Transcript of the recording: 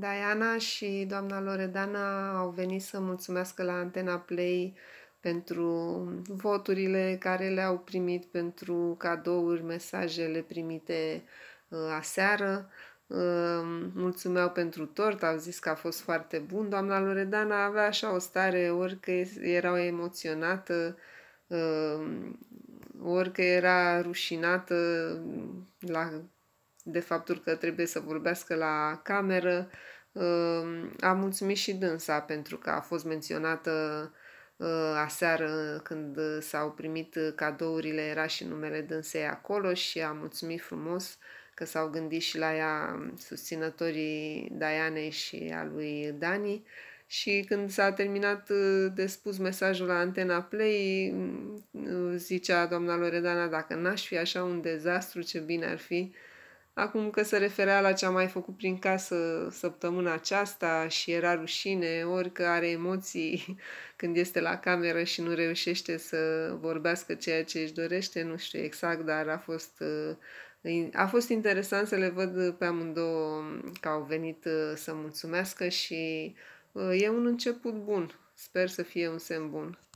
Diana și doamna Loredana au venit să mulțumească la Antena Play pentru voturile care le-au primit, pentru cadouri, mesajele primite uh, aseară. Uh, mulțumeau pentru tort, au zis că a fost foarte bun. Doamna Loredana avea așa o stare, orică, erau era emoționată, uh, orică era rușinată la de faptul că trebuie să vorbească la cameră. Ehm, a mulțumit și dânsa pentru că a fost menționată ehm, aseară când s-au primit cadourile, era și numele dânsei acolo și a mulțumit frumos că s-au gândit și la ea susținătorii Dianei și a lui Dani. Și când s-a terminat ehm, de spus mesajul la Antena Play, zicea doamna Loredana, dacă n-aș fi așa un dezastru, ce bine ar fi Acum că se referea la ce a mai făcut prin casă săptămâna aceasta și era rușine, orică are emoții când este la cameră și nu reușește să vorbească ceea ce își dorește, nu știu exact, dar a fost, uh, a fost interesant să le văd pe amândouă că au venit uh, să mulțumească și uh, e un început bun. Sper să fie un semn bun.